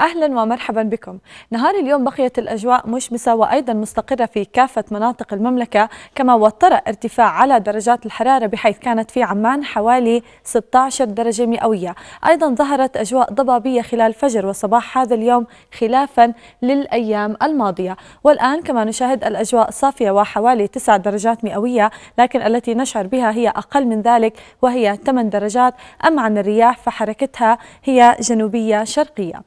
أهلا ومرحبا بكم نهار اليوم بقيت الأجواء مشمسة وأيضا مستقرة في كافة مناطق المملكة كما وطر ارتفاع على درجات الحرارة بحيث كانت في عمان حوالي 16 درجة مئوية أيضا ظهرت أجواء ضبابية خلال فجر وصباح هذا اليوم خلافا للأيام الماضية والآن كما نشاهد الأجواء صافية وحوالي 9 درجات مئوية لكن التي نشعر بها هي أقل من ذلك وهي 8 درجات أما عن الرياح فحركتها هي جنوبية شرقية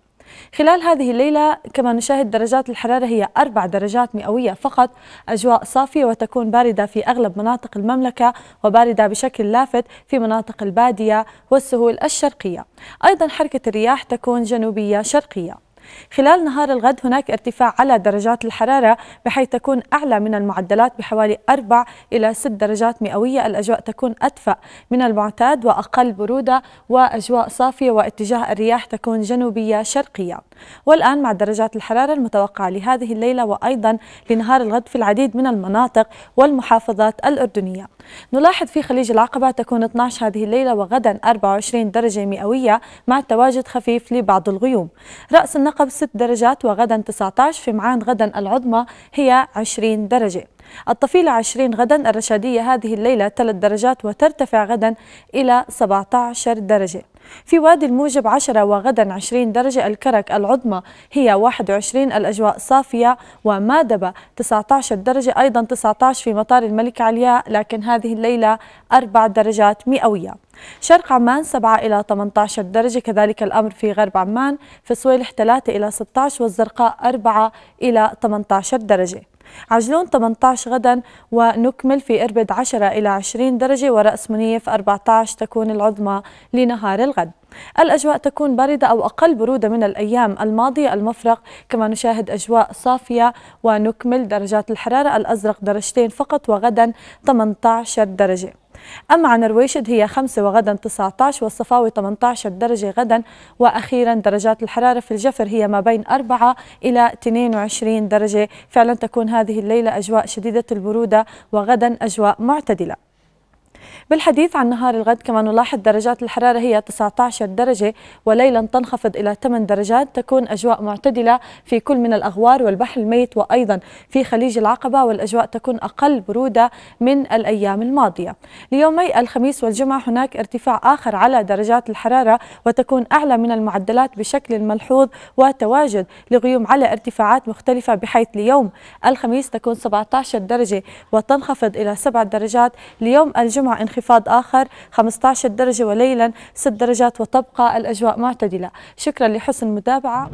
خلال هذه الليلة كما نشاهد درجات الحرارة هي أربع درجات مئوية فقط أجواء صافية وتكون باردة في أغلب مناطق المملكة وباردة بشكل لافت في مناطق البادية والسهول الشرقية أيضا حركة الرياح تكون جنوبية شرقية خلال نهار الغد هناك ارتفاع على درجات الحرارة بحيث تكون أعلى من المعدلات بحوالي 4 إلى 6 درجات مئوية الأجواء تكون أدفأ من المعتاد وأقل برودة وأجواء صافية واتجاه الرياح تكون جنوبية شرقية والآن مع درجات الحرارة المتوقعة لهذه الليلة وأيضا لنهار الغد في العديد من المناطق والمحافظات الأردنية نلاحظ في خليج العقبة تكون 12 هذه الليلة وغدا 24 درجة مئوية مع تواجد خفيف لبعض الغيوم رأس النقب 6 درجات وغدا 19 في معان غدا العظمى هي 20 درجة الطفيلة 20 غدا الرشادية هذه الليلة 3 درجات وترتفع غدا إلى 17 درجة في وادي الموجب 10 وغدا 20 درجة الكرك العظمى هي 21 الأجواء صافية ومادبة 19 درجة أيضا 19 في مطار الملك علياء لكن هذه الليلة 4 درجات مئوية شرق عمان 7 إلى 18 درجة كذلك الأمر في غرب عمان في صويلح 3 إلى 16 والزرقاء 4 إلى 18 درجة عجلون 18 غدا ونكمل في إربد 10 إلى 20 درجة ورأس منيف 14 تكون العظمى لنهار الغد الأجواء تكون باردة أو أقل برودة من الأيام الماضية المفرق كما نشاهد أجواء صافية ونكمل درجات الحرارة الأزرق درجتين فقط وغدا 18 درجة أما عن رويشد هي 5 وغدا 19 والصفاوي 18 درجة غدا وأخيرا درجات الحرارة في الجفر هي ما بين 4 إلى 22 درجة فعلا تكون هذه الليلة أجواء شديدة البرودة وغدا أجواء معتدلة بالحديث عن نهار الغد كما نلاحظ درجات الحرارة هي 19 درجة وليلا تنخفض إلى 8 درجات تكون أجواء معتدلة في كل من الأغوار والبحر الميت وأيضا في خليج العقبة والأجواء تكون أقل برودة من الأيام الماضية ليومي الخميس والجمعة هناك ارتفاع آخر على درجات الحرارة وتكون أعلى من المعدلات بشكل ملحوظ وتواجد لغيوم على ارتفاعات مختلفة بحيث ليوم الخميس تكون 17 درجة وتنخفض إلى 7 درجات ليوم الجمعة انخفاض آخر 15 درجة وليلا 6 درجات وتبقى الأجواء معتدلة شكرا لحسن المتابعة